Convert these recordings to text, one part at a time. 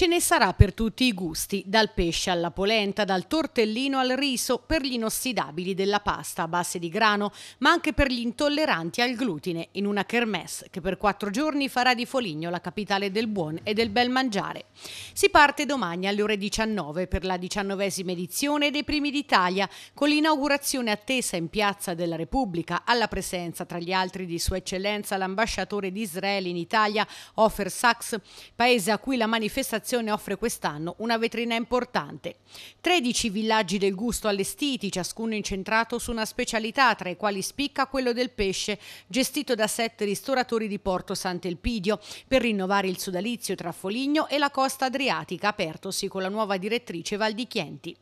Ce ne sarà per tutti i gusti, dal pesce alla polenta, dal tortellino al riso, per gli inossidabili della pasta a base di grano, ma anche per gli intolleranti al glutine, in una kermesse che per quattro giorni farà di Foligno la capitale del buon e del bel mangiare. Si parte domani alle ore 19 per la diciannovesima edizione dei Primi d'Italia, con l'inaugurazione attesa in Piazza della Repubblica alla presenza tra gli altri di Sua Eccellenza l'ambasciatore di Israele in Italia, Ofer Sachs, paese a cui la manifestazione destinazione offre quest'anno una vetrina importante. 13 villaggi del gusto allestiti, ciascuno incentrato su una specialità, tra i quali spicca quello del pesce, gestito da sette ristoratori di Porto Sant'Elpidio, per rinnovare il sodalizio tra Foligno e la costa adriatica, apertosi con la nuova direttrice Val di Chienti.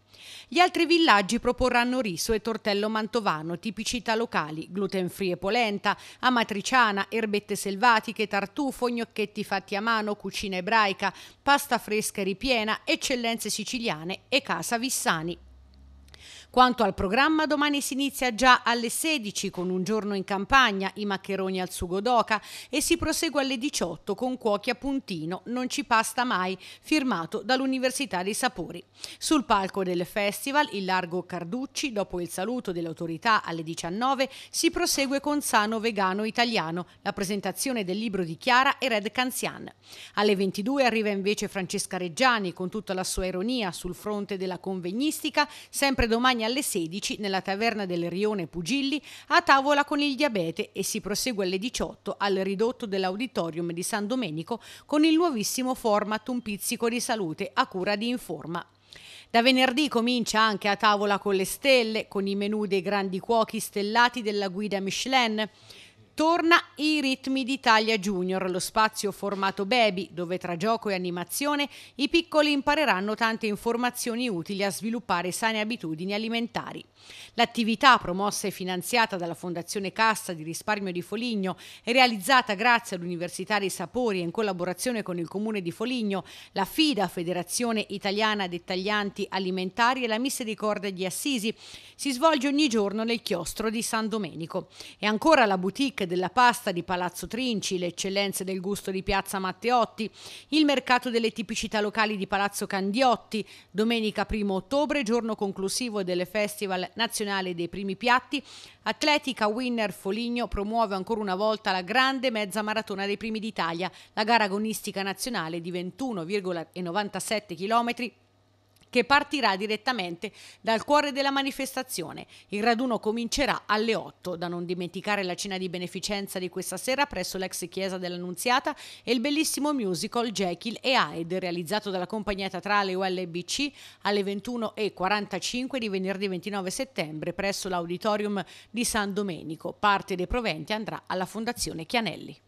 Gli altri villaggi proporranno riso e tortello mantovano, tipicità locali, gluten free e polenta, amatriciana, erbette selvatiche, tartufo, gnocchetti fatti a mano, cucina ebraica, pasta Fresca e Ripiena, Eccellenze Siciliane e Casa Vissani. Quanto al programma, domani si inizia già alle 16 con un giorno in campagna, i maccheroni al sugo d'oca e si prosegue alle 18 con cuochi a puntino, non ci pasta mai, firmato dall'Università dei Sapori. Sul palco del festival, il largo Carducci, dopo il saluto delle autorità alle 19, si prosegue con Sano Vegano Italiano, la presentazione del libro di Chiara e Red Canzian. Alle 22 arriva invece Francesca Reggiani con tutta la sua ironia sul fronte della convegnistica, sempre domani domani alle 16 nella taverna del Rione Pugilli a tavola con il diabete e si prosegue alle 18 al ridotto dell'auditorium di San Domenico con il nuovissimo format Un pizzico di salute a cura di Informa. Da venerdì comincia anche a tavola con le stelle, con i menù dei grandi cuochi stellati della guida Michelin. Torna i ritmi d'Italia Junior, lo spazio formato baby, dove tra gioco e animazione i piccoli impareranno tante informazioni utili a sviluppare sane abitudini alimentari. L'attività, promossa e finanziata dalla Fondazione Cassa di Risparmio di Foligno e realizzata grazie all'Università dei Sapori e in collaborazione con il Comune di Foligno, la FIDA, Federazione Italiana Dettaglianti Alimentari e la Misericordia di Assisi, si svolge ogni giorno nel chiostro di San Domenico. E ancora la boutique della pasta di Palazzo Trinci, le eccellenze del gusto di Piazza Matteotti, il mercato delle tipicità locali di Palazzo Candiotti, domenica 1 ottobre, giorno conclusivo del Festival Nazionale dei Primi Piatti, Atletica Winner Foligno promuove ancora una volta la grande mezza maratona dei primi d'Italia, la gara agonistica nazionale di 21,97 km che partirà direttamente dal cuore della manifestazione. Il raduno comincerà alle 8, da non dimenticare la cena di beneficenza di questa sera presso l'ex chiesa dell'Annunziata e il bellissimo musical Jekyll e Hyde realizzato dalla compagnia teatrale ULBC alle 21.45 di venerdì 29 settembre presso l'auditorium di San Domenico. Parte dei proventi andrà alla Fondazione Chianelli.